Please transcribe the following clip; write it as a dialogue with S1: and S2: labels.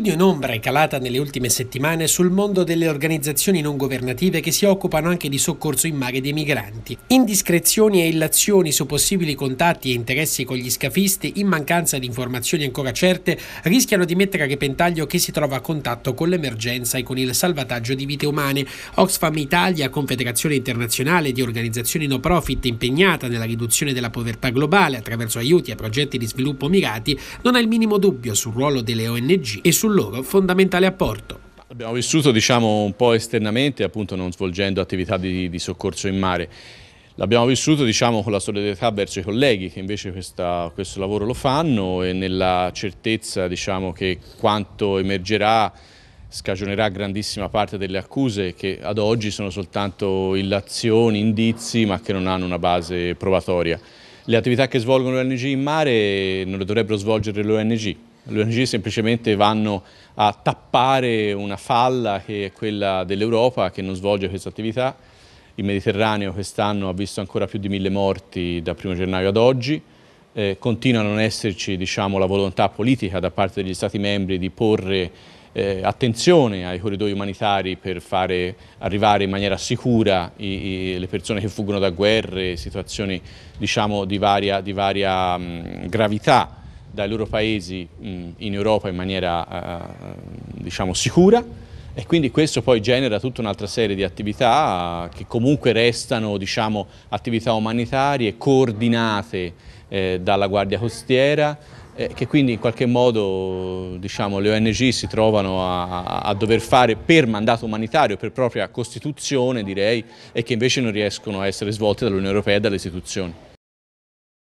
S1: Più di un'ombra è calata nelle ultime settimane sul mondo delle organizzazioni non governative che si occupano anche di soccorso in mare dei migranti. Indiscrezioni e illazioni su possibili contatti e interessi con gli scafisti, in mancanza di informazioni ancora certe, rischiano di mettere a repentaglio chi si trova a contatto con l'emergenza e con il salvataggio di vite umane. Oxfam Italia, Confederazione Internazionale di Organizzazioni No Profit impegnata nella riduzione della povertà globale attraverso aiuti a progetti di sviluppo mirati, non ha il minimo dubbio sul ruolo delle ONG e sul sul loro fondamentale apporto.
S2: Abbiamo vissuto diciamo, un po' esternamente, appunto non svolgendo attività di, di soccorso in mare. L'abbiamo vissuto diciamo, con la solidarietà verso i colleghi che invece questa, questo lavoro lo fanno e nella certezza diciamo, che quanto emergerà scagionerà grandissima parte delle accuse che ad oggi sono soltanto illazioni, indizi ma che non hanno una base probatoria. Le attività che svolgono le ONG in mare non le dovrebbero svolgere le ONG, le ONG semplicemente vanno a tappare una falla che è quella dell'Europa che non svolge questa attività. Il Mediterraneo quest'anno ha visto ancora più di mille morti da 1 gennaio ad oggi. Eh, continua a non esserci diciamo, la volontà politica da parte degli Stati membri di porre eh, attenzione ai corridoi umanitari per fare arrivare in maniera sicura i, i, le persone che fuggono da guerre, situazioni diciamo, di varia, di varia mh, gravità dai loro paesi mm, in Europa in maniera eh, diciamo, sicura e quindi questo poi genera tutta un'altra serie di attività eh, che comunque restano diciamo, attività umanitarie coordinate eh, dalla Guardia Costiera eh, che quindi in qualche modo diciamo, le ONG si trovano a, a, dover fare per mandato umanitario, per propria Costituzione direi, e che invece non riescono a essere svolte dall'Unione Europea e dalle istituzioni.